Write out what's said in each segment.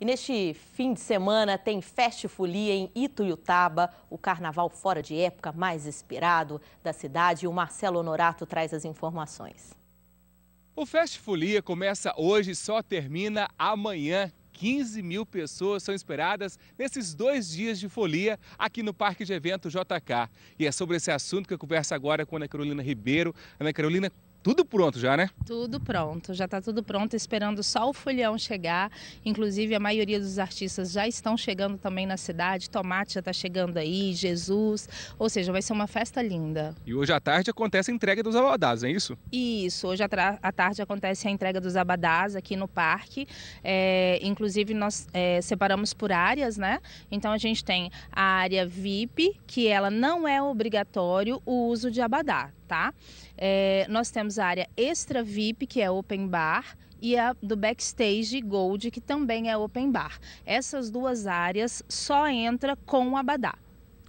E neste fim de semana tem Feste Folia em Ituiutaba, o carnaval fora de época mais esperado da cidade. E o Marcelo Honorato traz as informações. O Feste Folia começa hoje e só termina amanhã. 15 mil pessoas são esperadas nesses dois dias de folia aqui no Parque de Eventos JK. E é sobre esse assunto que eu converso agora com a Ana Carolina Ribeiro. Ana Carolina, tudo pronto já, né? Tudo pronto, já está tudo pronto, esperando só o folião chegar. Inclusive, a maioria dos artistas já estão chegando também na cidade. Tomate já está chegando aí, Jesus. Ou seja, vai ser uma festa linda. E hoje à tarde acontece a entrega dos abadás, é isso? Isso, hoje à tarde acontece a entrega dos abadás aqui no parque. É, inclusive, nós é, separamos por áreas, né? Então, a gente tem a área VIP, que ela não é obrigatório o uso de abadá tá? É, nós temos a área extra VIP, que é open bar, e a do backstage gold, que também é open bar. Essas duas áreas só entra com o abadá.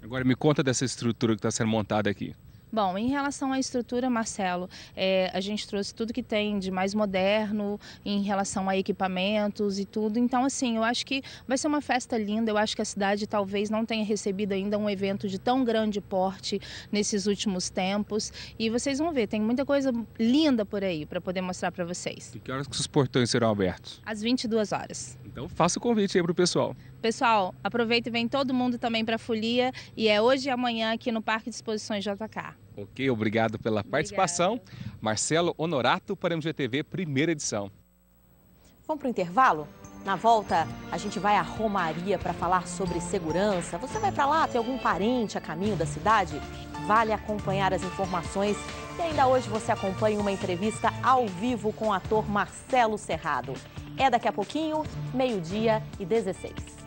Agora me conta dessa estrutura que está sendo montada aqui. Bom, em relação à estrutura, Marcelo, é, a gente trouxe tudo que tem de mais moderno em relação a equipamentos e tudo. Então, assim, eu acho que vai ser uma festa linda. Eu acho que a cidade talvez não tenha recebido ainda um evento de tão grande porte nesses últimos tempos. E vocês vão ver, tem muita coisa linda por aí para poder mostrar para vocês. E que horas que os portões serão abertos? Às 22 horas. Então, faça o convite aí para o pessoal. Pessoal, aproveita e vem todo mundo também para a folia. E é hoje e amanhã aqui no Parque de Exposições JK. Ok, obrigado pela participação. Marcelo Honorato para MGTV, primeira edição. Vamos para o intervalo? Na volta, a gente vai a Romaria para falar sobre segurança. Você vai para lá? Tem algum parente a caminho da cidade? Vale acompanhar as informações. E ainda hoje você acompanha uma entrevista ao vivo com o ator Marcelo Serrado. É daqui a pouquinho, meio-dia e 16.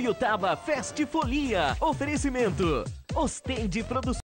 Tuiutaba Fest Folia. Oferecimento. Ostende Produções.